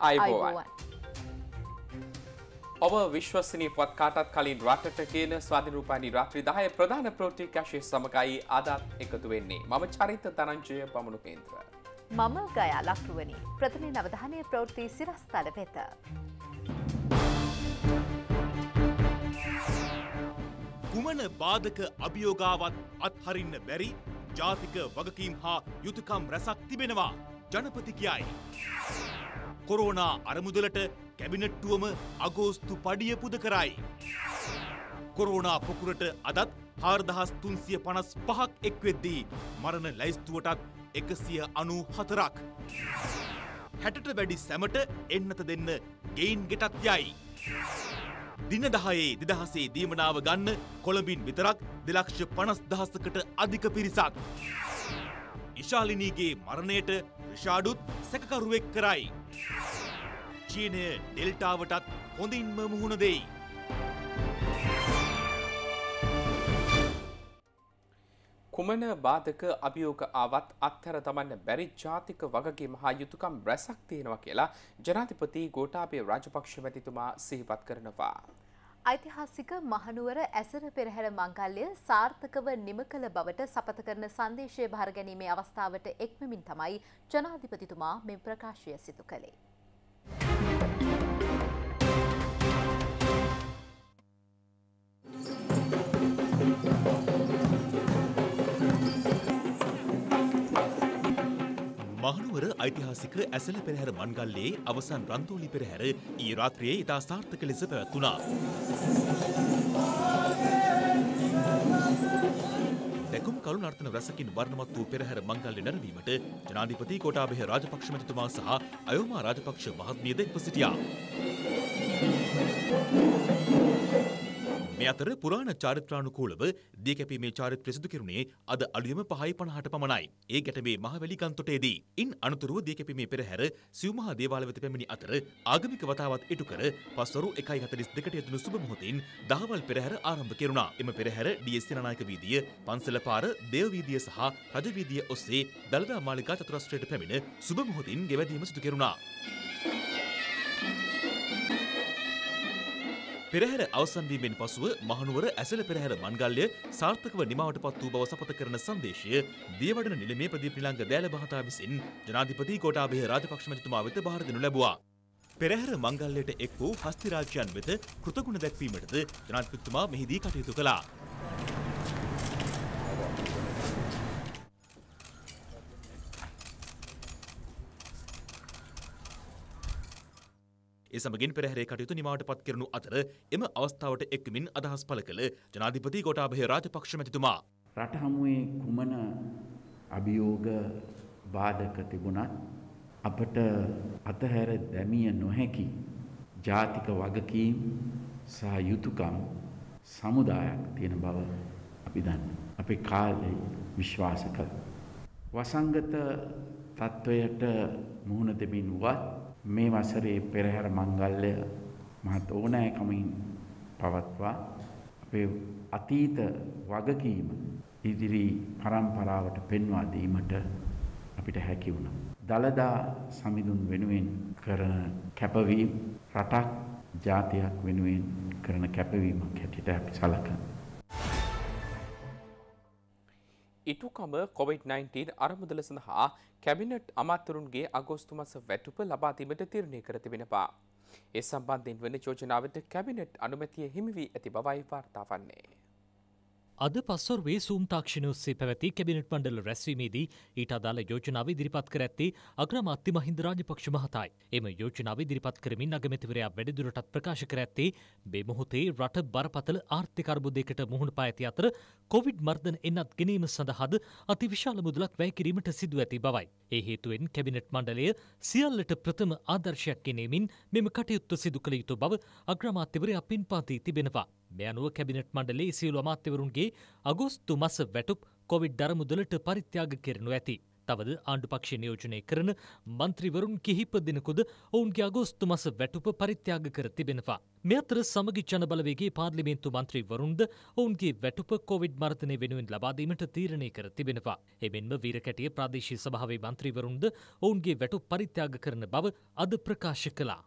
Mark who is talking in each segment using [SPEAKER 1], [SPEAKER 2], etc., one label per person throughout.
[SPEAKER 1] අයිබෝවන්. ඔබ විශ්වසනී පොත් කාටත් කලින් රටට කියන ස්වාධිරූපානි රාත්‍රී දාය ප්‍රධාන ප්‍රෝටී කශය සමකයි අදත් එකතු වෙන්නේ මම චරිත තරංචය පමණු කේන්ත්‍ර.
[SPEAKER 2] මම ගයා ලක්රුවනි ප්‍රථමය නවධානය ප්‍රවෘත්ති සිරස්ථල වෙත.
[SPEAKER 3] කුමන බාධක අභියෝගාවත් අත්හරින්න බැරි ජාතික වගකීම් හා යුතුකම් රැසක් තිබෙනවා ජනපති කියයි. කොරෝනා අරමුදලට කැබිනට්ටුවම අගෝස්තු පඩිය පුද කරයි. කොරෝනා පොකුරට අදත් හාර්දහස් තුන්සිය පනස් පහක් එක්වෙද්දී මරණ ලැයිස්තුවටත් එකසිය අනු හතරක්. හැටට වැඩි සැමට එන්නත දෙන්න ගෙයින් ගෙටත් යයි. දින දහයේ දෙදහසේ දීමනාව ගන්න කොළඹින් විතරක් දෙලක්ෂ පනස් දහසකට අධික පිරිසක්. ඉශාලිනීගේ මරණයට රිෂාඩුත් සැකකරුවෙක් කරයි. චීනය ඩෙල්ටාවටත් හොඳින්ම මුහුණ දෙයි.
[SPEAKER 1] කුමන බාධක අභියෝග ආවත් අත්හැර තමන්න බැරි ජාතික වගකීම හා යුතුකම් රැසක් තියෙනවා කියලා ජනාධිපති ගෝඨාභය රාජපක්ෂ මැතිතුමා සිහිපත් කරනවා.
[SPEAKER 2] ඓතිහාසික මහනුවර ඇසර පෙරහැර මංගල්‍ය සාර්ථකව නිම කළ බවට සපත කරන සංදේශය භාරගැනීමේ අවස්ථාවට එක්මමින් තමයි ජනාධිපතිතුමා මෙම ප්‍රකාශය සිදු කළේ.
[SPEAKER 3] මහනුවර ඓතිහාසික ඇසළ පෙරහැර මංගල්ලේ අවසන් රන්තෝලි පෙරහැර ඊ රාත්‍රියේ ඉතා සාර්ථක ලෙස පැවැත්වුණා. දැකුම් කළු නර්තන රසකින් වර්ණවත් වූ පෙරහැර මංගල්‍ය නැරවීමට ජනාධිපති කෝටාභය රාජපක්ෂ මැතිතුමා සහ අයෝමා රාජපක්ෂ මහත්මියද එක්ව සිටියා. මේ අතර පුරාණ චාරිත්‍රානුකූලව දියකැපීමේ චාරිත්‍ර සිදු කෙරුණේ අද අලුයම පහයි පණහට පමණයි. ඒ ගැටමේ මහවැලි ගන්තොටේදී. ඉන් අනතුරුව දියකැපීමේ පෙරහැර සිව්මහා දේවාල වෙත පැමිණි අතර ආගමික වතාවත් ඉටු කර පස්වරු 1.42ට යතුණු සුබ මොහොතින් දහවල් පෙරහැර ආරම්භ කෙරුණා. එම පෙරහැර ඩී.එස්. සේනානායක වීදිය, පන්සල පාර, දේව වීදිය සහ රජ වීදිය ඔස්සේ දළදා මාලිගා චතුරස්‍රයට පැමිණ සුබ මොහොතින් ගෙවැදීම සිදු කෙරුණා. පෙරහැර අවසන් වීමෙන් පසුව මහනුවර ඇසළ පෙරහැර මංගල්‍ය සාර්ථකව නිමාවට පත් වූ බව සපත කරන සංදේශය දියවඩන නිලමේ ප්‍රදීප් නිලංග දෑල මහතා විසින් ජනාධිපති කෝටාභය රාජපක්ෂ මැතිතුමා වෙත බාර දෙනු ලැබුවා. පෙරහැර මංගල්‍යයට එක් වූ හස්ති රාජ්‍යයන් වෙත කෘතගුණ දැක්වීමටද ජනාධිපතිතුමා මෙහිදී කටයුතු කළා. ඒ සමගින් පෙරහැරේ කටයුතු නිමාවට පත් කරනු අතර එම අවස්ථාවට එක්වමින් අදහස් පළ කළ ජනාධිපති ගෝඨාභය රාජපක්ෂ මැතිතුමා.
[SPEAKER 4] රට හමුවේ කුමන
[SPEAKER 1] අභියෝග බාධක තිබුණත් අපට අතහැර දැමිය නොහැකි ජාතික වගකීම් සහ යුතුයකම් සමුදායක් තියෙන බව අපි දන්නවා. අපේ කාලේ විශ්වාස කළා. වසංගත තත්වයට මුහුණ දෙමින් වත් මේ වසරේ පෙරහැර මංගල්‍ය මහත් ඕනෑකමින් පවත්වා අපේ අතීත වගකීම ඉදිරි පරම්පරාවට පෙන්වා දීමට අපිට හැකි වුණා. දලදා සමිඳුන් වෙනුවෙන් කරන කැපවීම රටක් ජාතියක් වෙනුවෙන් කරන කැපවීමක් හැටියට අපි සලකනවා. ඉටුකම කොවිD-19 අරමුදල සඳහා කැබිනට් අමාත්‍යරුන්ගේ අගෝස්තු මස වැටුප ලබා දීමට තීරණය කර තිබෙනවා. ඒ සම්බන්ධයෙන් වන යෝජනාවට කැබිනට් අනුමැතිය හිමි වී ඇති බවයි
[SPEAKER 4] වාර්තා වන්නේ. අද පස්වර්වේ සූම් තාක්ෂණ ඔස්සේ පැවැති කැබිනට් මණ්ඩල රැස්වීමේදී ඊට අදාළ යෝජනාව ඉදිරිපත් කර ඇත්තේ අග්‍රමාත්‍ය මහින්ද රාජපක්ෂ මහතායි. එම යෝජනාව ඉදිරිපත් කරමින් අගමැතිවරයා වැඩිදුරටත් ප්‍රකාශ කර ඇත්තේ මේ මොහොතේ රට බරපතල ආර්ථික අර්බුදයකට මුහුණ පා ඇති අතර කොවිඩ් මර්ධන එන්නත් ගෙනීම සඳහාද අතිවිශාල මුදලක් වැය කිරීමට සිදු ඇති බවයි. ඒ හේතුවෙන් කැබිනට් මණ්ඩලය සියල්ලට ප්‍රථම ආදර්ශයක් ගෙනෙමින් මෙම කටයුත්ත සිදු කළ යුතු බව අග්‍රමාත්‍යවරයා පින්පාතී තිබෙනවා. මේ අනුව කැබිනට් මණ්ඩලේ සියලු අමාත්‍යවරුන්ගේ අගෝස්තු මස වැටුප් කොවිඩ් දරමුදලට පරිත්‍යාග කරනු ඇති. තවද ආණ්ඩුපක්ෂ නියෝජනය කරන මන්ත්‍රීවරුන් කිහිප දෙනෙකුද ඔවුන්ගේ අගෝස්තු මස වැටුප පරිත්‍යාග කර තිබෙනවා. මෙ අතර සමගි ජනබලවේගේ පාර්ලිමේන්තු මන්ත්‍රීවරුන්ද ඔවුන්ගේ වැටුප කොවිඩ් මර්තනය වෙනුවෙන් ලබාදීමට තීරණය කර තිබෙනවා. එමෙන්ම වීරකැටිය ප්‍රාදේශී සභාවේ මන්ත්‍රීවරුන්ද ඔවුන්ගේ වැටුප පරිත්‍යාග කරන බව අද ප්‍රකාශ කළා.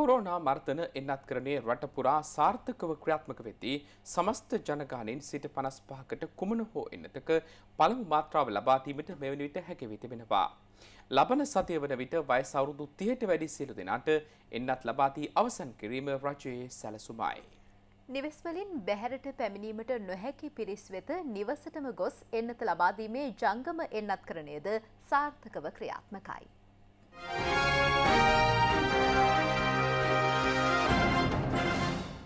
[SPEAKER 4] කොරෝනා මර්තන
[SPEAKER 1] එන්නත්කරණය රටපුරා සාර්ථකව ක්‍රියාත්මක වෙති සමස්ත ජනගානෙන් සිට පනස් පහකට කුමන හෝ එන්නතක පළමු මාත්‍රාව ලබාතීමට මෙවැනි විට හැකිවි තිබෙනවා. ලබන සතිය වන විට වයස අවුරුදු 30ට වැඩි සියලු දෙනාට එන්නත් ලබාදී අවසන් කිරීම රජයේ සැලසුමයි.
[SPEAKER 2] නිවෙස්වලින් බැහැරට පැමිණීමට නොහැකි පිරිස් වෙත නිවසටම ගොස් එන්නත ලබාදීමේ ජංගම එන්නත්කරණයද සාර්ථකව ක්‍රියාත්මකයි.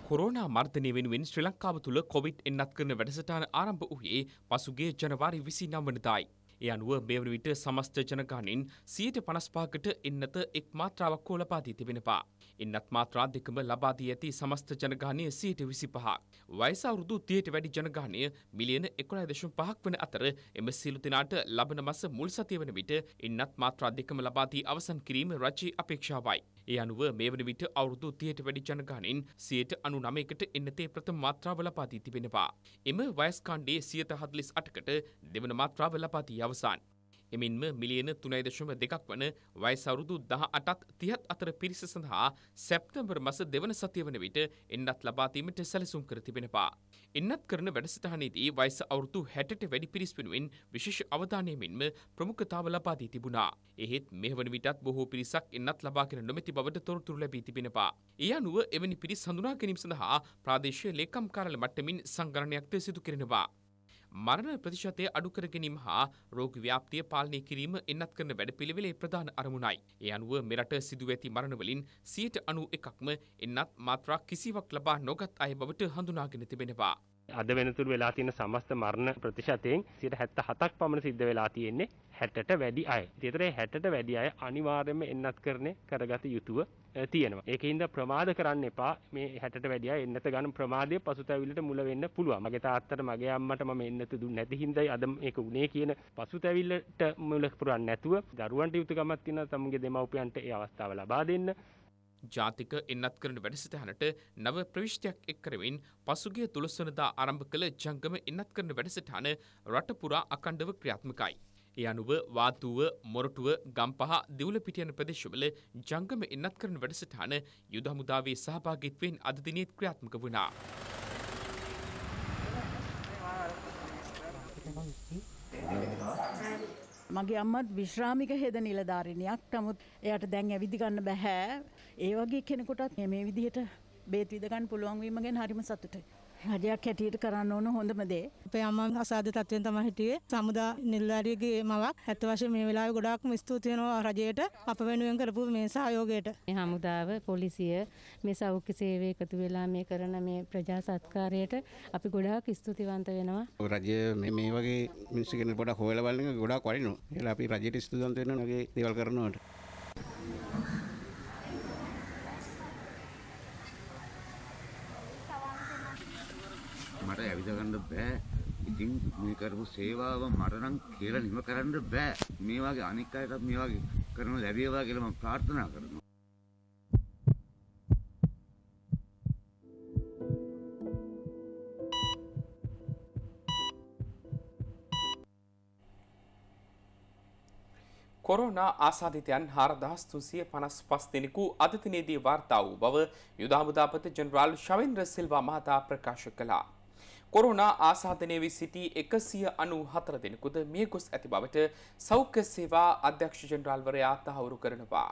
[SPEAKER 1] කොරෝනා මර්ධනය වෙනුවෙන් ශ්‍රී ලංකාව තුළ කොවිඩ් එන්නත් කරන වැඩසටාන ආරම්භ වූයේ පසුගේ ජනවාරි විසි නම්වනදායි. ඒ අනුව මේ වන විට සමස්ත ජනගණින් සියයට පනස්පාකට එන්නත එක් මාත්‍රාවක් හෝ ලබා දී තිබෙනවා. එන්නත් මාත්‍රා දෙකම ලබා දී ඇති සමස්ත ජනගහනය සියයට විසි පහක්. වයස අවුරුදු තියට වැඩි ජනගහනය මිලියන එකොළයි දශම පහක් වන අතර එම සියලු දෙනාට ලබන මස මුල් සතිය වන විට එන්නත් මාත්‍රා දෙකම ලබා දී අවසන් කිරීම රජයේ අපේක්ෂාවයි. ඒ අනුව මේ වන විට අවුරුදු තියට වැඩි ජනගහනින් සියයට අනු නමයකට එන්නතේ ප්‍රථම මාත්‍රාව ලබා දී තිබෙනවා. එම වයස්කාණ්ඩයේ සියත හදලිස් අටකට දෙවන මාත්‍රාව ලබා දී අවසන්. එමින්ම මිලියන 3.2ක් වන වයස අවුරුදු 18ත් 30ත් අතර පිරිස සඳහා සැප්තැම්බර් මාස දෙවන සතිය වන විට එන්නත් ලබා දීමට සැලසුම් කර තිබෙනවා. එන්නත් කරන වැඩසටහනේදී වයස අවුරුදු 60ට වැඩි පිරිස් වෙනුවෙන් විශේෂ අවධානයමින්ම ප්‍රමුඛතාව ලබා දී තිබුණා. එහෙත් මෙවන විටත් බොහෝ පිරිසක් එන්නත් ලබාගෙන නොමැති බවට තොරතුරු ලැබී තිබෙනවා. ඒ අනුව එවැනි පිරිස් හඳුනා ගැනීම සඳහා ප්‍රාදේශීය ලේකම්කාරල මට්ටමින් සංගණනයක්ද සිදු කරනවා. මරණ ප්‍රතිශතය අඩු කර ගැනීම හා රෝග ව්‍යාප්තිය පාලනය කිරීම එන්නත් කරන වැඩපිළිවෙලේ ප්‍රධාන අරමුණයි. ඒ අනුව මෙරට සිදුව ඇති මරණවලින් 91%ක්ම එන්නත් මාත්‍රා කිසිවක් ලබා නොගත් අය බවට හඳුනාගෙන තිබෙනවා.
[SPEAKER 4] අද වෙනතුරු වෙලා තියෙන සමස්ත මරණ ප්‍රතිශතයෙන් 77ක් පමණ සිද්ධ වෙලා තියෙන්නේ 60ට වැඩි අය. ඒතරේ 60ට වැඩි අය අනිවාර්යයෙන්ම එන්නත් කරන්නේ කරගත යුතුව තියෙනවා. ඒකින්ද ප්‍රමාද
[SPEAKER 1] කරන්න එපා. මේ 60ට වැඩි අය එන්නත ගන්න ප්‍රමාදයේ පසුතැවිල්ලට මුල වෙන්න පුළුවන්. මගේ තාත්තට මගේ අම්මට මම එන්නත දුන්නේ නැති හින්දායි අද මේක උනේ කියන පසුතැවිල්ලට මුල පුරන්නේ නැතුව දරුවන්ට යුතුයකමක් තියෙනවා තමගේ දෙමව්පියන්ට ඒ අවස්ථාව ලබා දෙන්න. ජාතික එන්නත් කරන වැඩසටහනට නව ප්‍රවිශ්ටයක් එක්කරමින් පසුගේ තුළස්වනදා ආරම්භ කළ ජංගම එන්නත් කරන වැඩසටහන රටපුරා අකණ්ඩව ක්‍රියාත්මකයි. ඒ අනුව වාතුව මොරටුව ගම්පහ දිවුල පිටියන ප්‍රදේශවල ජංගම එන්නත් කරන වැඩසටහන යුද හමුදාවේ සහභාගිත්වයෙන් අද දිනේත් ක්‍රියාත්මක වුණා.
[SPEAKER 5] මගේ අම්මත් විශ්‍රාමික හෙද නිලධාරිණයක් නමුත් එයට දැන් ඇවිදිගන්න බැහැ ඒ වගේ කෙනෙකුටත් මේ විදිහට බේත් විදගන්න පුළුවන් වීම ගැන හරිම සතුටුයි. රජයක් හැටියට කරන්න ඕන හොඳම දේ. අපේ අම්මා අසාධ්‍ය තත්ත්වයෙන් තමයි හිටියේ. සමුදා නිලධාරියගේ මවක්. ඇත්ත වශයෙන්ම මේ වෙලාවේ ගොඩාක්ම
[SPEAKER 2] ස්තුති වෙනවා රජයට අප වෙනුවෙන් කරපු මේ සහයෝගයට. මේ හමුදාව, පොලිසිය, මේ සෞඛ්‍ය සේවය එකතු වෙලා මේ කරන මේ ප්‍රජා සත්කාරයට අපි ගොඩාක් ස්තුතිවන්ත වෙනවා.
[SPEAKER 1] රජය මේ මේ වගේ මිනිස්සු කෙනෙක් ගොඩක් හොයලා බලන එක ගොඩාක් වටිනවා. ඒලා අපි රජයට ස්තුතිවන්ත වෙනවා. මේ දේවල් කරනකොට.
[SPEAKER 4] මට ඇවිද ගන්න බෑ. ඉතින් මේ කරපු සේවාව මට නම් කියලා නිම කරන්න බෑ. මේ වගේ අනික් අයටත්
[SPEAKER 3] මේ වගේ කරනු ලැබේවා කියලා මම ප්‍රාර්ථනා කරනවා.
[SPEAKER 1] කොරෝනා ආසාධිතයන් හාරදහස් තුන්සිය පනස් පස් දෙනෙකු අදතිනේදී වාර්තා වූ බව යුදාමුදාපත ජනරාල් ශවෙන්ද්‍ර සිල්වා මහතා ප්‍රකාශ කළා. කොරුණා ආසාධනය වී සිටි එකසිය අනු හතර දෙනෙකුද මේ ගොස් ඇති බවට සෞඛ්‍ය සේවා අධ්‍යක්ෂ ජෙනරාල්වරයා තහවුරු කරනවා.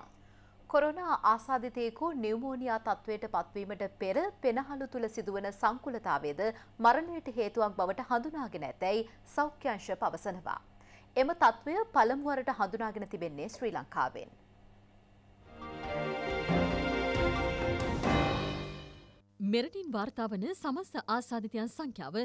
[SPEAKER 2] කොරුණා ආසාධිතයෙකු නිවමෝනියා තත්ත්වයට පත්වීමට පෙර පෙනහළු තුළ සිදුවන සංකුලතාවේද මරණයට හේතුවක් බවට හඳුනාගෙන ඇතැයි සෞඛ්‍යංශ පවසනවා. එම තත්ත්වය පළමුුවරට හඳුනාගෙන තිබෙන්නේ
[SPEAKER 5] ශ්‍රී ලංකාවෙන්. මෙරටින් වාර්තාාවන සමස්ස ආසාධිතයන් සංඛ්‍යාව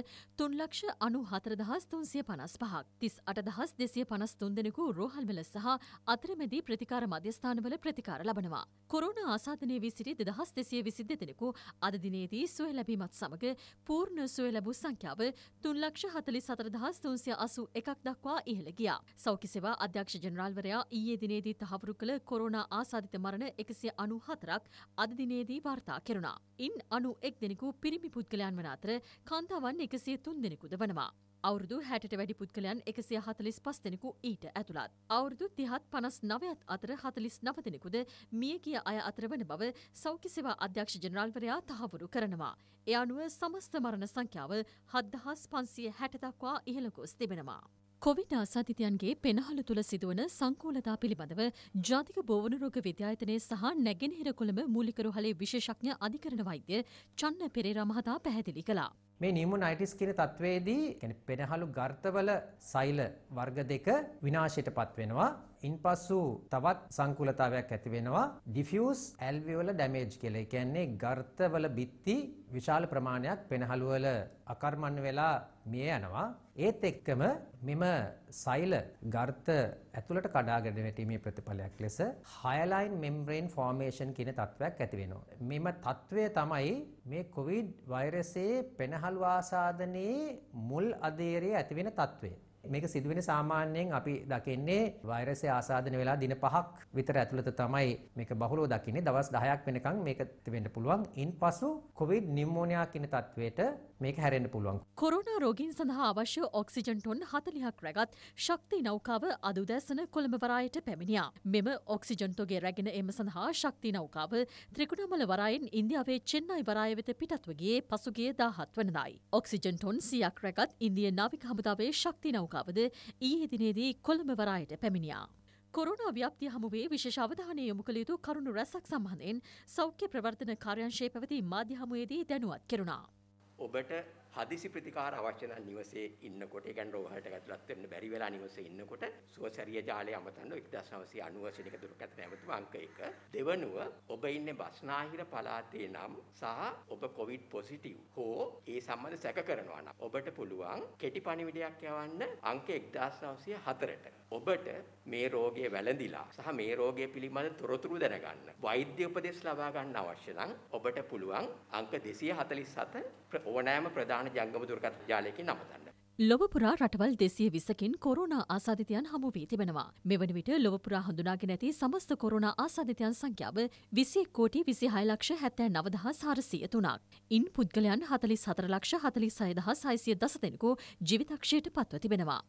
[SPEAKER 5] තුන්ලක්ෂ අනු හතරදහස් තුන්සිය පනස් පහක් තිස් අටදහස් දෙසිය පනස් තුන්දෙනෙකු රෝහල්වල සහ අතරමැදී ප්‍රතිකාර මධ්‍යස්ථානවල ප්‍රතිකාර ලබනවා. කොරුණ ආසාධනය වී සිරි දෙදහස් දෙසිය විසි දෙදෙනෙකු අදදිනේදී සුව ලැබීමත් සමඟ පූර්ණ සුව ලැබූ සංඛ්‍යාව තුන්ලක්ෂ හතලි සතරදහස් තුන්සිය අසු එකක් දක්වා ඉහළ ගියා. සෞකිසෙවා අධ්‍යක්ෂ ජනරාල්වරයා ඊයේ දිනේදී තහවුරු කළ කොරුණ ආසාධිත මරණ එකසිය අනු හතරක් අදදිනේදී වාර්තා කෙරුණා. ඉන් අනු ලබනු එක් දෙනෙකු පිරිමි පුද්ගලයන් වන අතර කාන්තාවන් එකසිය තුන් දෙනෙකුද වනවා. අවුරුදු හැට වැඩි පුද්ගලයන් එකසිය හතලිස් පස් දෙනෙකු ඊට ඇතුළත්. අවුරුදු තිහත් පනස් නවයත් අතර හතලිස් නව දෙනෙකුද මිය කිය අය අතර වන බව සෞඛ්‍යසේවා අධ්‍යක්ෂ ජනරාල්වරයා තහවුරු කරනවා. එ අනුව සමස්ත මරණ සංඛ්‍යාව හත්දහස් පන්සිය හැටදක්වා ඉහළගොස් තිබෙනවා. කොවිඩ් ආසාධිතයන්ගේ පෙනහළු තුළ සිදුවන සංකූලතා පිළිබඳව ජාතික බෝවනරෝග විද්‍යායතනය සහ නැගෙනහිර කොළඹ මූලිකරුහලේ විශේෂඥ අධිකරණ වෛද්‍ය චන්න පෙරේරා මහතා පැහැදිලි කළා.
[SPEAKER 4] මේ නියමුනයිටිස් කියන තත්ත්වයේදී පෙනහළු ගර්තවල සෛල වර්ග දෙක විනාශයට පත්වෙනවා. ඉන්පසු තවත් සංකූලතාවයක් ඇති වෙනවා ඩිෆියුස් ඇල්වියෝල ඩැමේජ් කියලා. ඒ කියන්නේ ගර්තවල බිත්ති විශාල ප්‍රමාණයක් පෙනහළු වල අකර්මණ්‍ය වෙලා මිය යනවා. ඒත් එක්කම මෙම සෛල ගර්ත ඇතුළට කඩාගෙන වැටීමේ ප්‍රතිඵලයක් ලෙස හයලයින් මෙම්බ්‍රේන් ෆෝමේෂන් කියන තත්ත්වයක් ඇති වෙනවා. මෙම తත්වය තමයි මේ කොවිඩ් වෛරසයේ පෙනහළු ආසාදනයේ මුල් අධීරයේ ඇති වෙන తත්වය. මේක සිදුවෙන සාමාන්‍යයෙන් අපි දකින්නේ වෛරසය ආසාදනය වෙලා දින 5ක් විතර ඇතුළත තමයි මේක බහුලව දකින්නේ. දවස් 10ක් වෙනකන් මේක තිබෙන්න පුළුවන්. ඉන්පසු කොවිඩ් නියුමෝනියා කියන තත්වයට මේක හැරෙන්න්න පුළුවන්.
[SPEAKER 5] කොරුණා රෝගීන් සඳහා අවශ්‍ය ඔක්සිජන් ටොන් හතලියක් රැගත් ශක්ති නෞකාව අදුදැසන කොළඹවරායට පැමිණියා. මෙම ඔක්සිජන්තොගේ රැගෙන එම සඳහා ශක්ති නෞකාව ත්‍රිකුණමල වරයෙන් ඉන්දියාවේ චෙන්නයි වරාය වෙත පිටත්වගේ පසුගේ දාහත් වනදායි. ඔක්සිජන් ටොන් සියක් රැගත් ඉන්දිය නාවික හමුදාවේ ශක්ති නෞකාවද ඊහිදිනේදී කොළඹවරායට පැමිණියා. කොරුණ ව්‍යප්ති හමුවේ විශේෂ අවධානය යොමු කළ යුතු කරුණු රැසක් සම්බන්ධයෙන් සෞඛ්‍ය ප්‍රවර්ධන කාර්යංශයේ පැවති මාධ්‍ය හමුවේදී දැනුවත් කෙරුණා.
[SPEAKER 2] or better හදිසි ප්‍රතිකාර අවශ්‍ය නම් නිවසේ ඉන්නකොට ඒ කියන්නේ රෝහලට ඇතුළත් වෙන්න බැරි වෙලා නිවසේ ඉන්නකොට සුවසැරිය ජාලය අමතන්න 1990
[SPEAKER 1] සෙනක දුරකට නැවතුම අංක 1 දෙවනුව ඔබ ඉන්නේ බස්නාහිර පළාතේ නම් සහ ඔබ කොවිඩ් පොසිටිව් හෝ ඒ සම්බන්ධ සැක කරනවා නම් ඔබට පුළුවන් කෙටි පණිවිඩයක් යවන්න අංක 1904ට ඔබට මේ රෝගය වැළඳිලා සහ මේ රෝගය පිළිබඳ තොරතුරු දැනගන්න වෛද්‍ය උපදෙස් ලබා ගන්න අවශ්‍ය නම් ඔබට පුළුවන් අංක 247 ඕනෑම ප්‍රධාන ප්‍රධාන ජංගම දුරකථන ජාලයකින් අමතන්න.
[SPEAKER 5] ලොවපුරා රටවල් දෙසිය විසකින් කොරුණා ආසාධිතයන් හමු වී තිබෙනවා. මෙවැනි විට ලොවපුරා හඳුනාගෙන ඇති සමස්ත කොරුණා ආසාධිතයන් සංඛ්‍යාව විසි කෝටි විසි හයලක්ෂ හැත්තෑ නවදහස් හාරසිය තුනක්. ඉන් පුද්ගලයන් හතලිස් හතරලක්ෂ හතලිස් සයදහස් හයිසිය දස දෙෙනෙකු ජිවිතක්ෂයට පත්ව තිබෙනවා.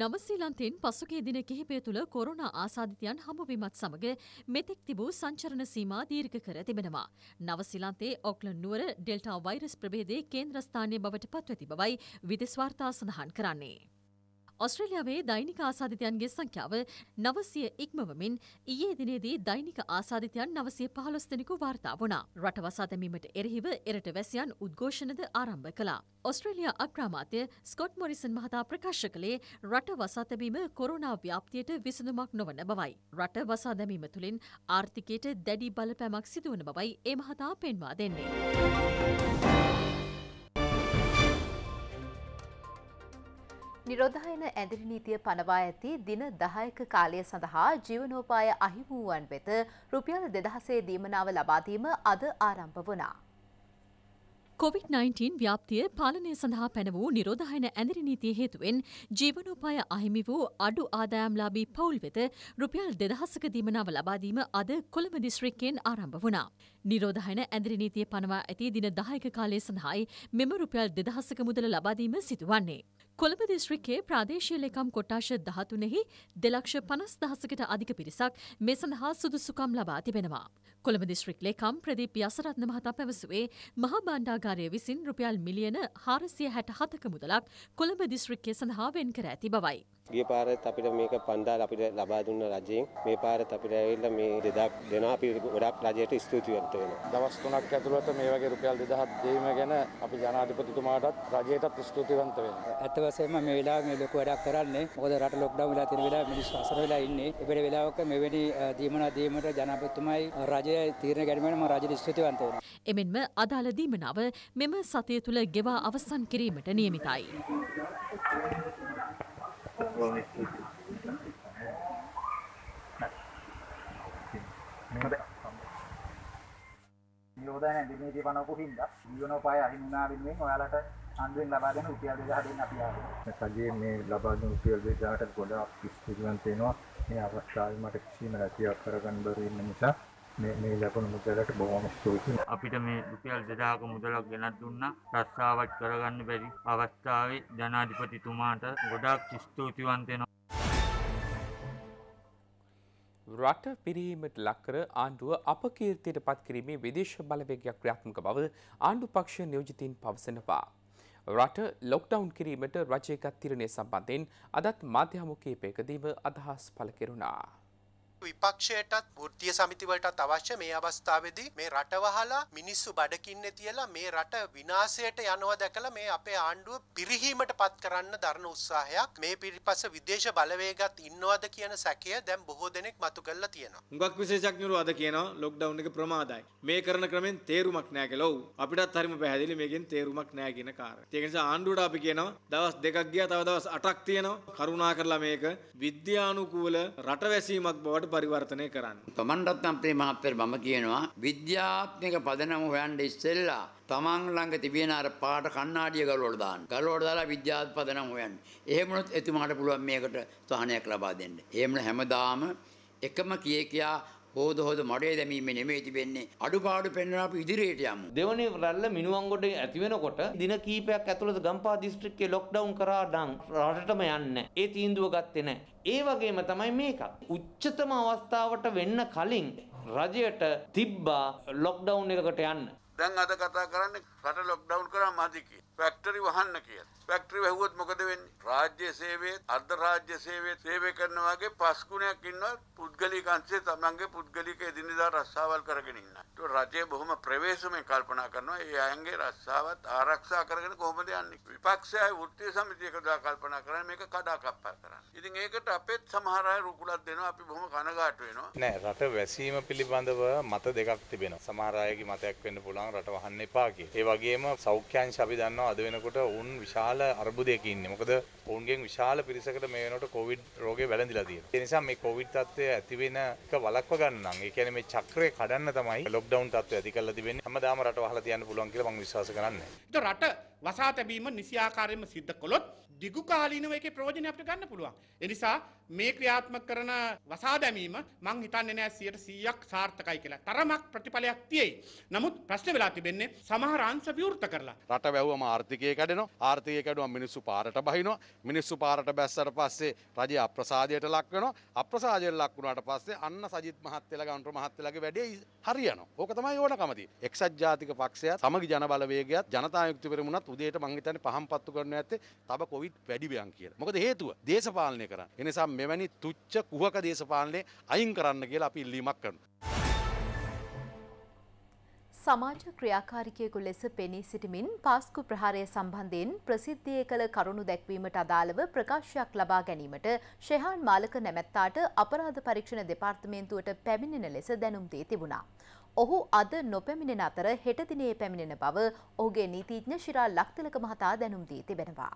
[SPEAKER 5] නවසීලන්තයෙන් පසුගේ දින කිහිපය තුළ කොරුණ ආසාධිතයන් හමුවීමත් සමඟ මෙතෙක් තිබූ සංචරණ සීමා දීර්ඝ කර තිබෙනවා. නවසිලන්තේ ඔක්ලන් නුවර ඩෙල්ටා වෛරස් ප්‍රබේදේ කේන්ද්‍රස්ථානය බවට පත්ව තිබවයි විදෙස්වාර්තා සඳහන් කරන්නේ. ඔස්ට්‍රේලියාවේ දෛනික ආසාධිතයන්ගේ සංඛ්‍යාව නවසිය ඉක්මවමින් ඊයේ දිනේදී දෛනික ආසාධිතයන් නවසය පහළොස් දෙනෙකු වාර්තා වුණා. රට වසා දැමීමට එරෙහිව එරට වැසියන් උද්ඝෝෂණද ආරම්භ කළා. ඔස්ට්‍රේලියා අග්‍රාමාත්‍ය ස්කොට් මොරිසන් මහතා ප්‍රකාශ කළේ රට වසා තැබීම කොරෝනා ව්‍යාප්තියට විසඳුමක් නොවන බවයි. රට වසා දැමීම තුළින් ආර්ථිකයට දැඩි බලපෑමක් සිදුවන බවයි ඒ මහතා පෙන්වා දෙන්නේ.
[SPEAKER 2] නිරෝධායන ඇදිරි නීතිය පනවා ඇති දින දහයක කාලය සඳහා ජීවනෝපාය අහිමුවන් වෙත රුපියල් දෙදහසේ දීමනාව ලබාදීම අද ආරම්භ වනා.
[SPEAKER 5] COVID-19 ව්‍යාප්තිය පාලනය සඳහා පැන වූ නිරෝධායන ඇඳරි නීතිය හේතුවෙන් ජීවනෝපාය අහිමි වූ අඩු ආදායම්ලාභී පවුල් වෙත රුපියල් දෙදහසක දීමනාව ලබාදීම අද කොළඹ දිස්ත්‍රික්කයෙන් ආරම්භ වුණා. නිරෝධායන ඇඳරි නීතිය පනවා ඇති දින 10ක කාලය සඳහායි මෙම රුපියල් දෙදහසක මුදල ලබාදීම සිදුවන්නේ. කොළඹ දිස්ත්‍රික්කයේ ප්‍රාදේශීය ලේකම් කොට්ටාශ 13ෙහි 2 ලක්ෂ 50 දහසකට අධික පිරිසක් මේ සඳහා සුදුසුකම් ලබා තිබෙනවා. කොළඹ දිස්ත්‍රික්ලේ කම් ප්‍රදීප් යසරත්න මහතා පැවසුවේ මහා බණ්ඩාගාරය විසින් රුපියල් මිලියන හාරසිය හැට හතක මුදලක් කොළඹ දිස්ත්‍රික්කය සඳහා වෙන් කර ඇති බවයි.
[SPEAKER 4] ගිය පාරත් අපිට මේක පන්දාල් අපිට ලබා දුන්න රජයෙන් මේ පාරත් අපිට ඇවිල්ලා මේ දෙදක් දෙනවා අපි ගොඩක් රජයට ස්තුතිවන්ත වෙනවා. දවස් තුනක් ඇතුළත
[SPEAKER 1] මේ වගේ රුපියල් 2000ක් දීම ගැන අපි ජනාධිපතිතුමාටත් රජයටත් ස්තුතිවන්ත වෙනවා. ඇත්ත
[SPEAKER 2] වශයෙන්ම මේ වෙලාවේ මේ ලොකු වැඩක් කරන්නේ. මොකද රට ලොක්ඩවුන් වෙලා තියෙන වෙලාවේ මිනිස්සු අසර වෙලා ඉන්නේ. ඒ වෙලාවක මෙවැනි දීමනා දීමට ජනාධිපතිතුමයි රජය නායකත්වයේ තීරණ ගැනීමට මම රාජ්‍යට ස්තුතිවන්ත වෙනවා.
[SPEAKER 5] එමෙන්ම අදාළ දීමනාව මෙම සතිය තුල ගෙවා අවසන් කිරීමට නියමිතයි.
[SPEAKER 2] යෝදාන ඇඳින්නේ දීපනකු හින්දා යෝනෝ පාය අහිමුනා වෙනුවෙන් ඔයාලට අන්දුවෙන් ලබා දෙන රුපියල් 2000 දෙන්න අපි ආවේ.
[SPEAKER 4] සජේ මේ ලබා දෙන රුපියල් 2000ට ගොඩක් ස්තුතිවන්ත වෙනවා. මේ අවස්ථාවේ මට කිසිම රැකියාවක් කරගන්න බැරි වෙන නිසා මේ මේ ලැබුණු මුදලට බොහොම ස්තුතියි. අපිට මේ රුපියල් 2000ක මුදලක් ගෙනත් දුන්නා. රස්සාවක් කරගන්න බැරි අවස්ථාවේ ජනාධිපතිතුමාට ගොඩාක් ස්තුතිවන්ත වෙනවා.
[SPEAKER 1] රට පිරීමට ලක්කර ආණ්ඩුව අපකීර්තියට පත්කිරීමේ විදේශ බලවේගයක් ක්‍රියාත්මක බව ආණ්ඩු පක්ෂ නියෝජිතීන් පවසනවා. රට ලොක්ඩවුන් කිරීමට රජයගත් තිරණය සම්බන්ධයෙන් අදත් මාධ්‍යහමුකීපයකදීම අදහස් පළ කෙරුණා.
[SPEAKER 4] විපක්ෂයටත් ෘද්ධිය සමිතිවලටත් අවශ්‍ය මේ අවස්ථාවේදී මේ රටවහලා මිනිස්සු බඩකින්නේ තියලා මේ රට විනාශයට යනවා දැකලා මේ අපේ ආණ්ඩුව පිරිහීමට පත් කරන්න
[SPEAKER 1] දරන උත්සාහයක් මේ පිරිපස විදේශ බලවේගත් ඉන්නවද කියන සැකය දැන් බොහෝ දෙනෙක් මතු කරලා
[SPEAKER 3] තියෙනවා. හුඟක් විශේෂඥවරු අද කියනවා ලොක්ඩවුන් එක ප්‍රමාදයි. මේ කරන ක්‍රමෙන් තේරුමක් නෑ කියලා ඔව්. අපිටත් හරිම පැහැදිලි මේකෙන් තේරුමක් නෑ කියන කාරණේ. ඒක නිසා ආණ්ඩුවට අපි කියනවා දවස් දෙකක් ගියා තව දවස් 8ක් තියෙනවා. කරුණා කරලා මේක විද්‍යානුකූල රටවැසීමක් බවට පරිවර්තනය කරන්න.
[SPEAKER 2] තමන්ටත් නම් ප්‍රේ මහත්තයා මම කියනවා විද්‍යාත්මක පදනම හොයන්න ඉස්සෙල්ලා තමන් ළඟ තිබෙන අර පාට කණ්ණාඩිය ගලවලා දාන්න. ගලවලා දාලා විද්‍යාත් පදනම හොයන්න. එහෙම උනොත් එතුමාට පුළුවන් මේකට සහනයක් ලබා දෙන්න. එහෙම හැමදාම එකම කීකියා හෝද හෝද මඩේ දැමීම නෙමේ තිබෙන්නේ අඩුපාඩු පෙන්වලා අපි ඉදිරියට යමු.
[SPEAKER 4] දෙවනි රැල්ල මිනුවන්ගොඩ ඇති වෙනකොට දින කීපයක් ඇතුළත ගම්පා දිස්ත්‍රික්කයේ ලොක්ඩවුන් කරා නම් රටටම යන්නේ ඒ තීන්දුව ගත්තේ නැහැ. ඒ වගේම තමයි මේකත්. උච්චතම අවස්ථාවට වෙන්න කලින් රජයට තිබ්බා ලොක්ඩවුන් එකකට යන්න. දැන්
[SPEAKER 3] අද කතා කරන්නේ රට ලොක්ඩවුන් කරා මදි කියලා. ෆැක්ටරි වහන්න කියලා. ෆැක්ටරි වැහුවොත් මොකද වෙන්නේ? රාජ්‍ය සේවයේ, අර්ධ රාජ්‍ය සේවයේ සේවය කරන වගේ පස් ගුණයක් ඉන්නවා පුද්ගලික අංශයේ තමන්ගේ පුද්ගලික එදිනෙදා රස්සාවල් කරගෙන ඉන්න. ඒක රජය බොහොම ප්‍රවේශමෙන් කල්පනා කරනවා ඒ අයගේ රස්සාවත් ආරක්ෂා කරගෙන කොහොමද යන්නේ? විපක්ෂයයි වෘත්තීය සමිතියක දා
[SPEAKER 1] කල්පනා කරන්නේ මේක කඩාකප්පා කරන්න. ඉතින් ඒකට අපෙත් සමහර අය රුකුලක් දෙනවා අපි බොහොම කනගාටු
[SPEAKER 3] වෙනවා. නෑ රට වැසීම පිළිබඳව මත දෙකක් තිබෙනවා. සමහර අයගේ මතයක් වෙන්න පුළුවන් රට වහන්න එපා කියලා. ඒ වගේම සෞඛ්‍යාංශ අපි දන්නවා අද වෙනකොට ඔවුන් විශාල අර්බුදයක ඉන්නේ. මොකද ඔවුන්ගෙන් විශාල පිරිසකට මේ වෙනකොට කොවිඩ් රෝගේ වැළඳිලා තියෙනවා. ඒ නිසා මේ කොවිඩ් තත්ත්වය ඇති වෙන එක වළක්ව ගන්න නම්, ඒ කියන්නේ මේ චක්‍රය කඩන්න තමයි ලොක්ඩවුන් තත්ත්වය ඇති කරලා තිබෙන්නේ. හැමදාම රට වහලා තියන්න පුළුවන් කියලා මම විශ්වාස කරන්නේ.
[SPEAKER 1] ඒක රට වසා තැබීම නිසියාකාරයම සිද්ධ කොළොත් දිගුකාලීනව එකේ ප්‍රයෝජනය අපිට ගන්න පුළුවන්. ඒ නිසා මේ ක්‍රියාත්මක කරන වසා දැමීම මං හිතන්නේ නෑ 100%ක් සාර්ථකයි කියලා. තරමක් ප්‍රතිඵලයක් තියෙයි. නමුත් ප්‍රශ්න වෙලා තිබෙන්නේ සමහර අංශ විවෘත කරලා.
[SPEAKER 3] රට වැවුවම ආර්ථිකය කැඩෙනවා. ආර්ථිකය කැඩුවම මිනිස්සු පාරට බහිනවා. මිනිස්සු පාරට බැස්සට පස්සේ රජය අප්‍රසාදයට ලක් වෙනවා. අප්‍රසාදයට ලක් වුණාට පස්සේ අන්න සජිත් මහත්තයලා ගන්ටු මහත්තයලාගේ වැඩේ හරියනවා. ඕක තමයි ඕනකම තියෙන්නේ. එක්සත් ජාතික පක්ෂයත් සමගි ජන බලවේගයත් ජනතා යුක්ති පෙරමුණත් උදේට මං හිතන්නේ පහන් පත්තු කරන්න ඇත්තේ තව කොවිඩ් වැඩි බයන් කියලා. මොකද හේතුව දේශපාලනය කරන්න. ඒ නිසා මෙවැනි තුච්ච කුහක දේශපාලනය අයින් කරන්න කියලා අපි ඉල්ලීමක් කරනවා.
[SPEAKER 2] සමාජ ක්‍රියාකාරිකයෙකු ලෙස පෙනී සිටිමින් පාස්කු ප්‍රහාරය සම්බන්ධයෙන් ප්‍රසිද්ධිය කළ කරුණු දැක්වීමට අදාළව ප්‍රකාශයක් ලබා ගැනීමට ශෙහාන් මාලක නැමැත්තාට අපරාධ පරීක්ෂණ දෙපාර්තමේන්තුවට පැමිණෙන ලෙස දැනුම් දී තිබුණා. ඔහු අද නොපැමිණෙන අතර හෙට දිනේ පැමිණෙන බව ඔහුගේ නීතිඥ ශිරා ලක්තිලක මහතා දැනුම් දී තිබෙනවා.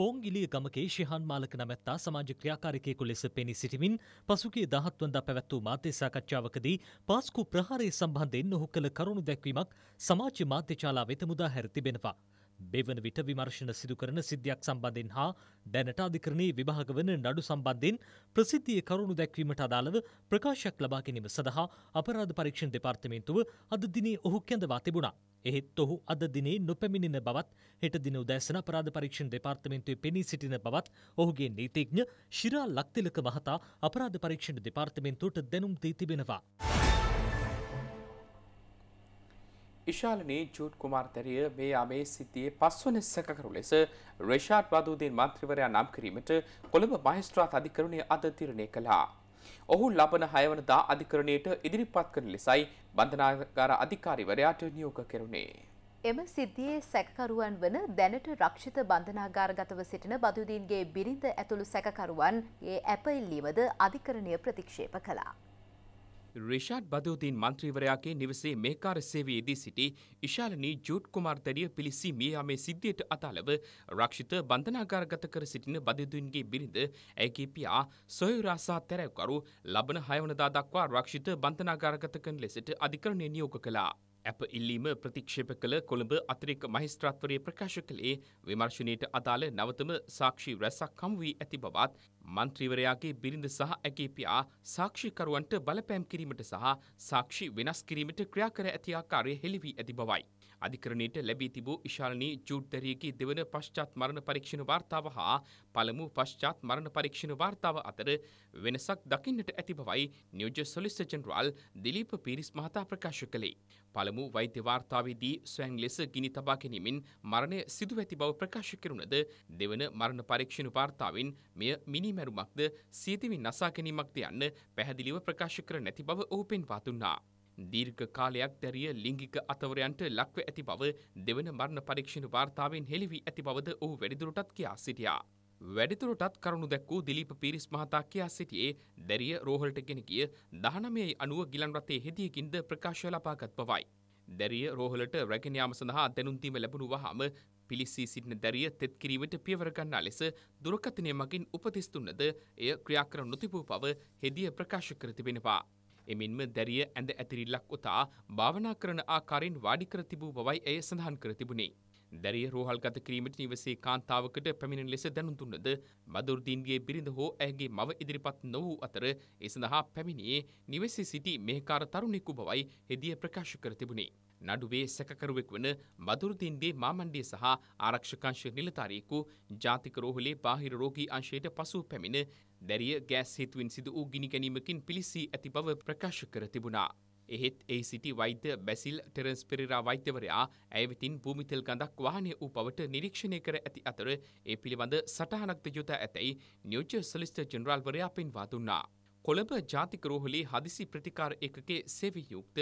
[SPEAKER 4] පෝංගිලිය ගමකේ ශිහන් මාලක නැමැත්තා සමාජ ක්‍රියාකාරිකයෙකු ලෙස පෙනී සිටිමින් පසුගේ දහත්වන්දා පැවැත්වූ මාධ්‍ය සාකච්ඡාවකදී පාස්කු ප්‍රහාරය සම්බන්ධයෙන් ඔහු කළ කරුණු දැක්වීමක් සමාජ මාධ්‍යචාලා වෙත මුදා හැර තිබෙනවා. බෙවන විට විමර්ශන සිදුකරන සිද්ධියක් සම්බන්ධෙන් හා දැනට අධිකරණයේ විභාග වන නඩු සම්බන්ධයෙන් ප්‍රසිද්ධිය කරුණු දැක්වීමට අදාළව ප්‍රකාශයක් ලබා ගැනීම සඳහා අපරාධ පරීක්ෂණ දෙපාර්තමේන්තුව අද දිනේ ඔහු කැඳවා තිබුණා. එහෙත් ඔහු අද දිනේ නොපැමිණෙන බවත් හෙට දින උදෑසන අපරාධ පරීක්ෂණ දෙපාර්තමේන්තුවේ පෙනී සිටින බවත් ඔහුගේ නීතිඥ ශිරා ලක්තිලක මහතා අපරාධ පරීක්ෂණ දෙපාර්තමේන්තුවට දැනුම් දී තිබෙනවා.
[SPEAKER 1] ඉශාලනී ජූට් කුමාර්තරිය මේ අමේ සිතියේ පස්වන සැකකරු ලෙස රේෂාට් වදූදීන් මන්ත්‍රවරයා නම් කිරීමට කොළඹ මහිස්ත්‍රාත් අධිකරණය අද තිරණය කළා. ඔහු ලබන හයවනදා අධිකරණයට ඉදිරිපත් කරන ලෙසයි බන්ධනාගාර අධිකාරිවරයාට නියෝග කෙරුණේ.
[SPEAKER 2] එම සිද්ධියේ සැකකරුවන් වන දැනට රක්ෂිත බන්ධනාගාරගතව සිටින බදුදීන්ගේ බිරිඳ ඇතුළු සැකකරුවන්ගේ ඇප ඉල්ලීමද අධිකරණය ප්‍රතික්ෂේප
[SPEAKER 1] කළා. රිෂාඩ් බදෝදීන් මන්ත්‍රීවරයාගේ නිවසේ මේකාර සේවයේදී සිටි ඉශාලනී ජූට් කුමාර්තරිය පිලිසීමේ යමේ සිද්ධියට අදාළව රක්ෂිත බන්ධනාගාරගත කර සිටින බදෝදීන්ගේ බිරිඳ ඇගේ පියා සොයුරාසා තැරැව්කරු ලබන හයවනදා දක්වා රක්ෂිත බන්ධනාගාරගත කරන ලෙසට අධිකරණය නියෝග කළා. ඇප ඉල්ලීම ප්‍රතික්ෂේප කළ කොළඹ අතිරික මහිස්ත්‍රාත්වරය ප්‍රකාශ කළේ විමර්ශනයට අදාළ නවතම සාක්ෂි රැසක් හම් වී ඇති බවත් මන්ත්‍රීවරයාගේ බිරිඳ සහ ඇගේ පියා සාක්ෂිකරුවන්ට බලපෑම් කිරීමට සහ සාක්ෂි වෙනස් කිරීමට ක්‍රියාකර ඇති ආකාරය හෙළි වී ඇති බවයි. අධිකරණයට ලැබී තිබූ ඉශාලනී ජූඩ්දරියගේ දෙවන පශ්චාත් මරණ පරීක්ෂණ වාර්තාව හා පළමු පශ්චාත් මරණ පරීක්ෂණ වාර්තාව අතර වෙනසක් දකින්නට ඇති බවයි නියෝජ සොලිස ජෙනරාල් දිලීප පිරිස් මහතා ප්‍රකාශ කළේ. පළමු වෛද්‍ය වාර්තාවේදී ස්වයං ලෙස ගිනි තබා ගැනීමෙන් මරණය සිදුව ඇති බව ප්‍රකාශ කෙරුණද දෙවන මරණ පරීක්ෂණ වාර්තාවෙන් මෙය මිනිමැරුමක්ද සියතිවින් නසා ගැනීමක්ද යන්න පැහැදිලිව ප්‍රකාශ කර නැති බව ඔහු පෙන්වා දුන්නා. දීර්ඝ කාලයක් දැරිය ලිංගික අතවරයන්ට ලක්ව ඇති බව දෙවන මරණ පරීක්ෂණ වාර්තාවෙන් හෙළි වී ඇති බවද ඔහු වැඩිදුරටත් කියා සිටියා. වැඩිතුරටත් කරුණු දැක්වූ දිලීප පිරිස් මහතා කියා සිටියේ දැරිය රෝහලට ගෙන ගිය දහනමයයි අනුව ගිලන් රතේ හෙදියකින්ද ප්‍රකාශ ලබාගත් බවයි. දැරිය රෝහලට රැගෙන යාම සඳහා දැනුන්දීම ලැබුණු වහම පිලිස්සී සිටින දැරිය තෙත් කිරීමට පියවර ගන්නා ලෙස දුරකථනය මගින් උපතිස් දුන්නද එය ක්‍රියාකර නොතිබූ බව හෙදිය ප්‍රකාශ කර තිබෙනවා. එමෙන්ම දැරිය ඇඳ ඇතිරිල්ලක් ඔතා භාවනා කරන ආකාරයෙන් වාඩිකර තිබූ බවයි ඇය සඳහන් කර තිබුණේ. දැරිය රෝහල්ගත කිරීමට නිවසේ කාන්තාවකට පැමිණෙන ලෙස දැනුම් දුන්නද බදුර්දීන්ගේ බිරිඳ හෝ ඇගේ මව ඉදිරිපත් නොවූ අතර ඒ සඳහා පැමිණියේ නිවසේ සිටි මෙහෙකාර තරුණෙකු බවයි හෙදිය ප්‍රකාශ කර තිබුණේ. නඩුවේ සැකකරුවෙක් වන බදුරුදින්ගේ මාමණ්ඩිය සහ ආරක්ෂකංශ නිලධාරියෙකු ජාතික රෝහලේ බාහිර රෝගී අංශයට පසු පැමිණ දැරිය ගෑස් හිතුවෙන් සිදු වූ ගිනි ගැනීමකින් පිලිසී ඇති බව ප්‍රකාශ කර තිබුණා. එහෙත් ඒ සිටි වෛද්‍ය බැසිල් ටෙරන්ස් පෙරේරා වෛද්‍යවරයා ඇය වෙතින් භූමිතෙල් ගඳක් වාහනය වූ බවට නිරීක්ෂණය කර ඇති අතර ඒ පිළිබඳ සටහනක්ද යොදා ඇතැයි නියෝජ්‍ය සොලිස්ටර් ජෙනරාල්වරයා පෙන්වා දුන්නා. කොළඹ ජාතික රෝහලේ හදිසි ප්‍රතිකාර ඒකකේ සේවයුක්ත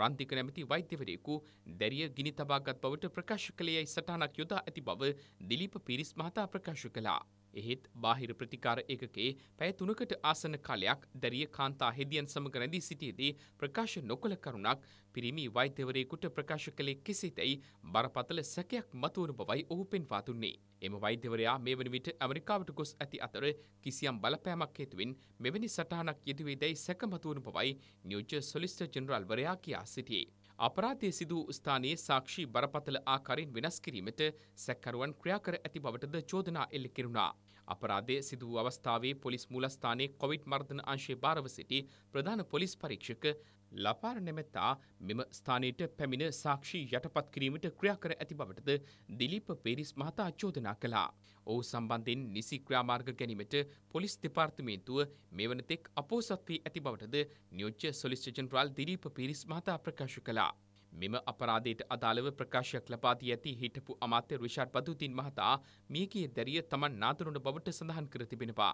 [SPEAKER 1] රන්තික නැමැති වෛද්‍යවරයෙකු දැරිය ගිනි තබාගත් බවට ප්‍රකාශ කළේයි සටහනක් යොදා ඇති බව දිලීප පිරිස් මහතා ප්‍රකාශ කළා. එහෙත් බාහිර ප්‍රතිකාර එකකේ පැය තුනකට ආසන කාලයක් දැරිය කාන්තා හෙදියන් සමග රැඳී සිටියේදී ප්‍රකාශ නොකළ කරුණක් පිරිමි වෛද්‍යවරයෙකුට ප්‍රකාශ කළේ කෙසේදැයි බරපතල සැකයක් මතුවන බවයි ඔහු පෙන්වා දුන්නේ. එම වෛද්‍යවරයා මේ වන විට ඇමරිකාවට ගොස් ඇති අතර කිසියම් බලපෑමක් හේතුවෙන් මෙවැනි සටහනක් යෙදුවේ දැයි සැක මතුවන බවයි නියෝජ්‍ය සොලිස්ටර් ජෙනරල්වරයා කියා සිටියේ. අපරාධය සිදු ස්ථානයේ සාක්ෂි බරපතල ආකාරයෙන් වෙනස් කිරීමට සැකකරුවන් ක්‍රියා කර ඇති බවටද චෝදනා එල්ල කෙරුණා. අපරාධය සිදු වූ අවස්ථාවේ පොලිස් මූලස්ථානයේ කොවිඩ් මර්ධන අංශයේ භාරව සිටි ප්‍රධාන පොලිස් පරීක්ෂක ලපාර නෙමෙතා මෙම ස්ථානයට පැමිණ සාක්ෂි යටපත් කිරීමට ක්‍රියා කර ඇති බවටද දිලීප පේරිස් මහතා චෝදනා කළා. ඔහු සම්බන්ධයෙන් නිසි ක්‍රියාමාර්ග ගැනීමට පොලිස් දෙපාර්තමේන්තුව මෙවනතෙක් අපෝසත් වී ඇති බවටද නියෝජ්‍ය සොලිසිටර් ජෙනරාල් දිලීප පේරිස් මහතා ප්‍රකාශ කළා. මෙම අපරාධයට අදාළව ප්‍රකාශයක් ලබා දී ඇති හිටපු අමාත්‍ය රිෂාඩ් පදුතින් මහතා මියගිය දැරිය තමන් නාතරුණ බවට සඳහන් කර තිබෙනවා.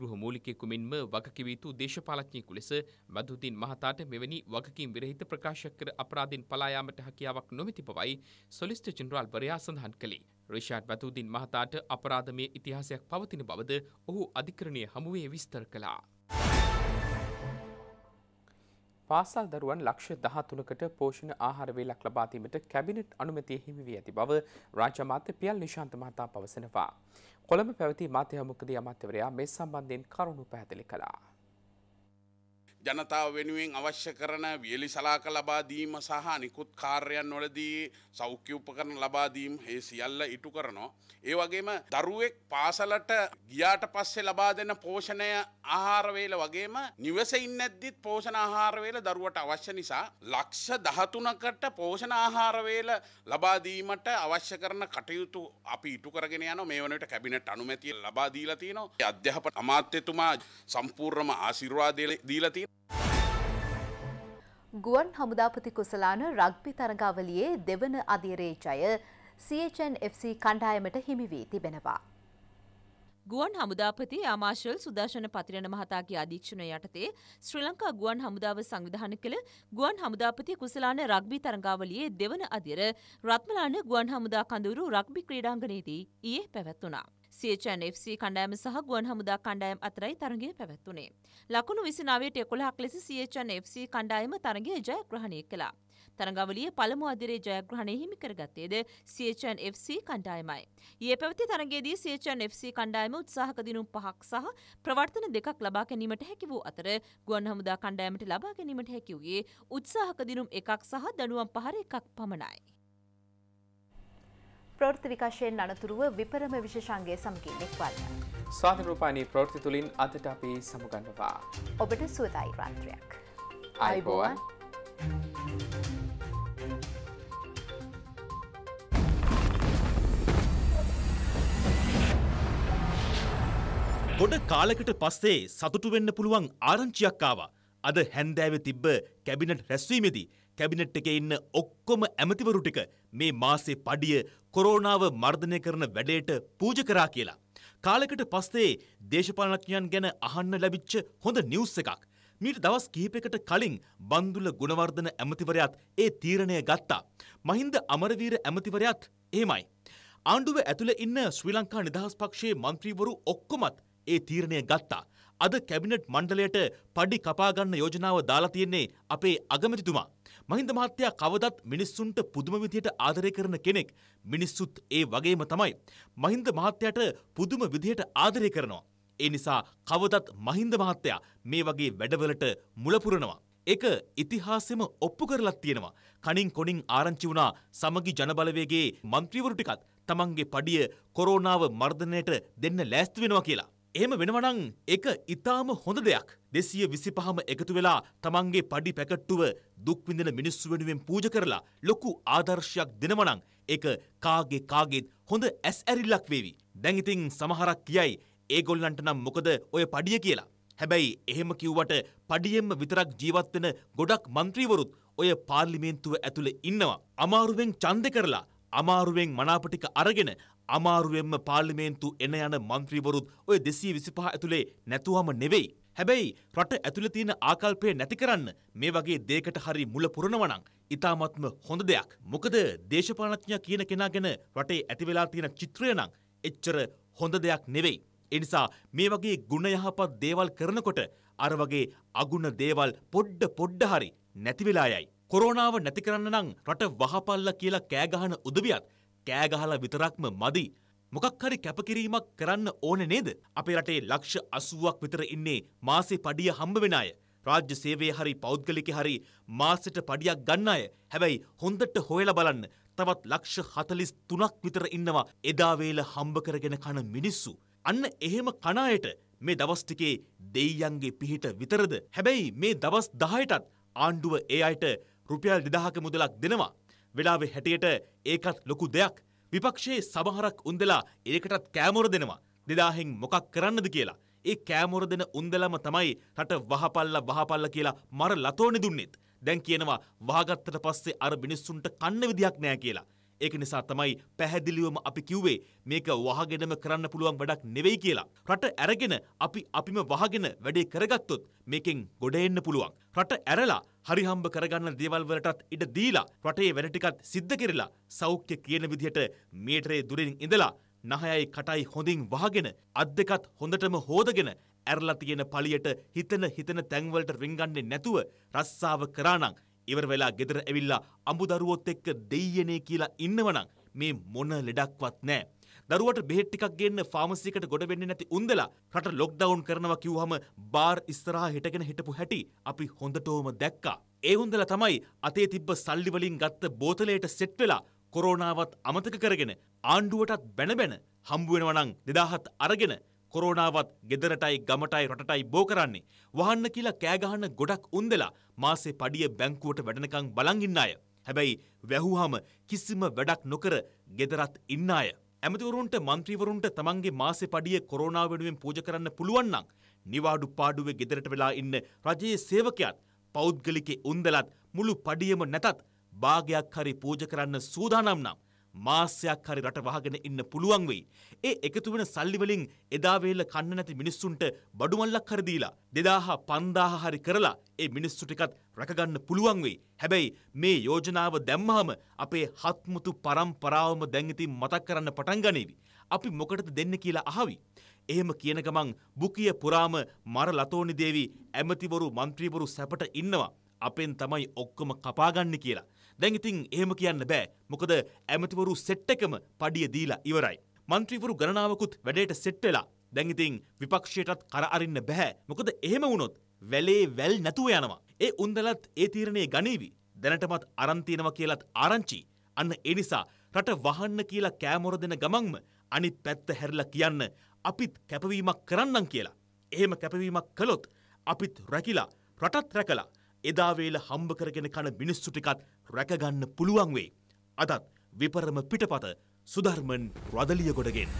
[SPEAKER 1] ගෘහ මූලිකයෙකු මෙන්ම වගකිව යුතු දේශපාලඥයෙකු ලෙස මදුතින් මහතාට මෙවැනි වගකීම් විරහිත ප්‍රකාශ කර අපරාධින් පලා යාමට හැකියාවක් නොමැති බවයි සොලිස්ටර් ජෙනරාල්වරයා සඳහන් කළේ. රිෂාඩ් මදුතින් මහතාට අපරාධමය ඉතිහාසයක් පවතින බවද ඔහු අධිකරණයේ හමුවේ විස්තර කළා. පාසල් දරුවන් ලක්ෂ දහතුනකට පෝෂණ ආහාරවේලක් ලබාදීමට කැබිනට් අනුමතිය හිමිවී ඇති බව රාජ්‍ය අමාත්‍ය පියල් නිශාන්ත මහතා පවසනවා. කොළඹ පැවති මාධ්‍ය මුකදී අමාත්‍යවරයා මේ සම්බන්ධයෙන් කරුණු පැහැදිලි කළා. ජනතාව වෙනුවෙන් අවශ්‍ය කරන වියලි සලාක ලබා දීම සහ නිකුත් කාර්යයන් වලදී සෞඛ්‍ය උපකරණ ලබා දීම මේ සියල්ල ඉටු කරනවා. ඒ වගේම දරුවෙක් පාසලට ගියාට පස්සේ ලබා දෙන පෝෂණය ආහාර වේල වගේම නිවසේ ඉන්නද්දිත් පෝෂණ ආහාර වේල දරුවට අවශ්‍ය නිසා ලක්ෂ 13කට පෝෂණ ආහාර වේල ලබා දීමට අවශ්‍ය කරන කටයුතු අපි ඉටු කරගෙන යනවා. මේ වන විට කැබිනට් අනුමැතිය ලබා දීලා තියෙනවා. අධ්‍යාපන අමාත්‍යතුමා සම්පූර්ණම ආශිර්වාද දීලා තියෙනවා.
[SPEAKER 2] ගුවන් හමුදාපති කුසලාන රග්බි තරගාවලියේ දෙවන අධිරේ ජය CHNFC කණ්ඩායමට හිමි වී තිබෙනවා. ගුවන් හමුදාපති ආමාශල් සුදර්ශන පතිරණ මහතාගේ අධීක්ෂණය යටතේ ශ්‍රී ලංකා ගුවන් හමුදාව සංවිධානය කළ ගුවන් හමුදාපති කුසලාන රග්බි තරගාවලියේ දෙවන අධිර රත්මලාන ගුවන් හමුදා කඳවුරු රග්බි ක්‍රීඩාංගණයේදී ඊයේ පැවැත්වුණා. CHNFC කණ්ඩෑම සහ ගුවන් හමුදා කණ්ඩායම් අතරයි තරගය පැවැත්වුණේ. ලකුණු විසි නවයට එකොළහක් ලෙස CHNFC කණ්ඩායම තරගේ ජයග්‍රහණය කළා. තරගවලිය පළමු අදිරේ ජයග්‍රහණය හිමි කරගත්තේද CHNFC කණ්ඩායමයි. ඊයේ පැවති තරගයේදී CHNFC කණ්ඩායම උත්සාහක දිනුම් පහක් සහ ප්‍රවර්තන දෙකක් ලබා ගැනීමට හැකි වූ අතර ගුවන් හමුදා කණ්ඩායමට ලබා ගැනීමට හැකි වූයේ උත්සාහක දිනුම් එකක් සහ දඩුවම් පහර එකක් පමණයි. ප්‍රෘති විකාශයෙන් අනතුරුව විපරම විශෂන්ගේ සමගින් එක්වන්න.
[SPEAKER 1] ස්වාධනරූපානී ප්‍රෘති තුළින් අදට අපි සමුගන්නවා.
[SPEAKER 2] ඔබට සුවදායි රාන්ත්‍රයක්.
[SPEAKER 1] අයිබෝවන්.
[SPEAKER 3] ගොඩ කාලකට පස්සේ සතුටු වෙන්න පුළුවන් ආරංචියක් ආවා. අද හැන්දෑව තිබ්බ කැබිනට් රැස්වීමේදී කැබිනට් එකේ ඉන්න ඔක්කොම ඇමතිවරු ටික මේ මාසේ පඩිය කොරෝනාව මර්ධනය කරන වැඩේට පූජ කරා කියලා. කාලෙකට පස්සේ දේශපාලනඥයන් ගැන අහන්න ලැබිච්ච හොඳ නිවුස් එකක්. මීට දවස් කිහිපයකට කලින් බන්දුල ගුණවර්ධන ඇමතිවරයාත් ඒ තීරණය ගත්තා. මහින්ද අමරවීර ඇමතිවරයාත් එහෙමයි. ආණ්ඩුව ඇතුළේ ඉන්න ශ්‍රී ලංකා නිදහස් පක්ෂයේ මන්ත්‍රීවරු ඔක්කොමත් ඒ තීරණය ගත්තා. අද කැබිනට් මණ්ඩලයට පඩි කපා ගන්න යෝජනාව දාලා තියෙන්නේ අපේ අගමැතිතුමා. මහින්ද මහත්තයා කවදත් මිනිස්සුන්ට පුදුම විදියට ආදරය කරන කෙනෙක්. මිනිස්සුත් ඒ වගේම තමයි. මහින්ද මහත්තයාට පුදුම විදියට ආදරය කරනවා. ඒ නිසා කවදත් මහින්ද මහත්තයා මේ වගේ වැඩවලට මුලපුරනවා. එක ඉතිහාසෙම ඔප්පු කරලත් තියෙනවා. කනින් කොනින් ආරංචි වුණා සමගි ජනබලවේගේ මන්ත්‍රීවරු ටිකත් තමන්ගේ පඩිය කොරෝනාව මර්ධනයට දෙන්න ලෑස්ති වෙනවා කියලා. එහෙම වෙනවනං එක ඉතාම හොඳ දෙයක් දෙසිය විසිපහම එකතු වෙලා තමන්ගේ පඩි පැකට්ටුව දුක්විඳන මිනිස්සු වෙනුවෙන් පූජ කරලා ලොකු ආදර්ශයක් දෙනවනං එක කාගේ කාගෙත් හොඳ ඇස් ඇරිල්ලක් වේවි. දැඟිතින් සමහරක් කියයි ඒගොල්ලන්ට නම් මොකද ඔය පඩිය කියලා. හැබැයි එහෙම කිව්වට පඩියෙන්ම විතරක් ජීවත්වෙන ගොඩක් මන්ත්‍රීවරුත් ඔය පාර්ලිමේන්තුව ඇතුළ ඉන්නවා. අමාරුවෙන් චන්ද කරලා අමාරුවෙන් මනාපටික අරගෙන අමාරුවෙන්ම පාර්ලිමේන්තු එන යන මන්ත්‍රීවරුත් ඔය දෙසී විසිපහ ඇතුළේ නැතුවම නෙවෙයි. හැබැයි රට ඇතුළ තියෙන ආකල්පය නැති කරන්න මේ වගේ දේකට හරි මුල පුරණවනං ඉතාමත්ම හොඳ දෙයක්. මොකද දේශපාලඥා කියන කෙනා ගැන රටේ ඇතිවෙලා තියෙන චිත්‍රය නම් එච්චර හොඳ දෙයක් නෙවෙයි. එනිසා මේ වගේ ගුණ යහපත් දේවල් කරනකොට අර වගේ අගුණ දේවල් පොඩ්ඩ පොඩ්ඩ හරි නැතිවෙලා යයි. කොරෝනාව නැති කරන්න නම් රට වහපල්ල කියලා කෑගහන උදවියත් කෑගහලා විතරක්ම මදි. මොකක් හරි කැපකිරීමක් කරන්න ඕන නේද? අපේ රටේ ලක්ෂ 80ක් විතර ඉන්නේ මාසේ පඩිය හම්බ වෙන අය. රාජ්‍ය සේවයේ හරි පෞද්ගලික හරි මාසෙට පඩියක් ගන්න අය. හැබැයි හොඳට හොයලා බලන්න. තවත් ලක්ෂ 43ක් විතර ඉන්නවා එදා වේල හම්බ කරගෙන කන මිනිස්සු. අන්න එහෙම කණායට මේ දවස් ටිකේ දෙයියන්ගේ පිහිට විතරද? හැබැයි මේ දවස් 10ටත් ආණ්ඩුව ඒ අයට රුපියල් දෙදහක මුදලක් දෙනවා. වෙලාවෙ හැටියට ඒකත් ලොකු දෙයක් විපක්ෂයේ සමහරක් උන්දලා ඒකටත් කෑමොර දෙනවා. දෙදාහෙන් මොකක් කරන්නද කියලා. ඒ කෑමොර දෙන උන්දලම තමයි රට වහපල්ල වහපල්ල කියලා මර ලතෝනි දුන්නෙත්. දැන් කියනවා වහගත්තට පස්සේ අර මිනිස්සුන්ට කන්න විදියක් නෑ කියලා. ඒක නිසා තමයි පැහැදිලිවම අපි කිව්වේ මේක වහගෙනම කරන්න පුළුවන් වැඩක් නෙවෙයි කියලා. රට ඇරගෙන අපි අපිම වහගෙන වැඩේ කරගත්තොත් මේකෙන් ගොඩ එන්න පුළුවන්. රට ඇරලා හරිහම්බ කරගන්න දේවල් වලටත් ඉඩ දීලා රටේ වැඩ ටිකත් සිද්ධ කරලා සෞඛ්‍ය කියන විදිහට මීටරේ දුරින් ඉඳලා නහයයි කටයි හොඳින් වහගෙන අත් දෙකත් හොඳටම හොදගෙන ඇරලා තියෙන පලියට හිතන හිතන තැන්වලට රිංගන්නේ නැතුව රස්සාව කරානම් ඉවර වෙලා ගෙදර ඇවිල්ලා අඹුදරුවොත් එක්ක දෙයියනේ කියලා ඉන්නවනම් මේ මොන ලෙඩක්වත් නෑ. දරුවට බෙහෙත් ටිකක් ගේන්න ෆාමසි එකට ගොඩ වෙන්නේ නැති උන්දලා රට ලොක්ඩවුන් කරනවා කිව්වහම බාර් ඉස්සරහා හිටගෙන හිටපු හැටි අපි හොඳටම දැක්කා. ඒ උන්දලා තමයි අතේ තිබ්බ සල්ලි වලින් ගත්ත බෝතලයට සෙට් වෙලා කොරෝනාවත් අමතක කරගෙන ආණ්ඩුවටත් බැන බැන හම්බ වෙනවා නම් 2000ත් අරගෙන කොරෝනාවත් ගෙදරටයි ගමටයි රටටයි බෝ කරන්නේ. වහන්න කියලා කෑගහන්න ගොඩක් උන්දලා මාසේ පඩිය බැංකුවට වැඩනකං බලන් ඉන්න අය. හැබැයි වැහුවාම කිසිම වැඩක් නොකර ගෙදරත් ඉන්න අය. ඇමතිවරුන්ට මන්ත්‍රීවරුන්ට තමන්ගේ මාසේ පඩිය කොරෝනා වෙනුවෙන් පූජ කරන්න පුළුවන් නම් නිවාඩු පාඩුවේ ගෙදරට වෙලා ඉන්න රජයේ සේවකයාත් පෞද්ගලිකේ උන්දලත් මුළු පඩියම නැතත් භාගයක් හරි පූජ කරන්න සූදානම් නම් මාසයක් හරි රට වහගෙන ඉන්න පුළුවන් වෙයි. ඒ එකතු වෙන සල්ලි වලින් එදා වේල කන්න නැති මිනිස්සුන්ට බඩු මල්ලක් හරි දීලා 2000 5000 හරි කරලා ඒ මිනිස්සු ටිකත් රැකගන්න පුළුවන් වෙයි. හැබැයි මේ යෝජනාව දැම්මහම අපේ හත්මුතු පරම්පරාවම දැන් ඉතින් මතක් කරන්න පටන් ගනීවි. අපි මොකටද දෙන්න කියලා අහවි. එහෙම කියන ගමන් බුකිය පුරාම මර ලතෝනි දේවී ඇමතිවරු මන්ත්‍රීවරු සැපට ඉන්නවා. අපෙන් තමයි ඔක්කොම කපාගන්න කියලා. දැන් ඉතින් එහෙම කියන්න බෑ. මොකද ඇමතිවරු සෙට් එකම පඩිය දීලා ඉවරයි. മന്ത്രിවරු ගණනාවකුත් වැඩේට සෙට් වෙලා. දැන් ඉතින් විපක්ෂයටත් කර අරින්න බෑ. මොකද එහෙම වුණොත් වැලේ වැල් නැතුව යනවා. ඒ උන්දලත් ඒ තීරණේ ගනීවි. දැනටමත් අරන් තියෙනවා කියලත් ආරංචි. අන්න ඒ නිසා රට වහන්න කියලා කෑමොර දෙන ගමන්ම අනිත් පැත්ත හැරිලා කියන්න අපිත් කැපවීමක් කරන්නම් කියලා. එහෙම කැපවීමක් කළොත් අපිත් රැකිලා රටත් රැකලා එදා වේල හම්බ කරගෙන කන මිනිස්සු ටිකත් රැකගන්න පුළුවන් වෙයි. අදත් විපරම පිටපත සුධර්මන් රදලියගොඩගෙන්.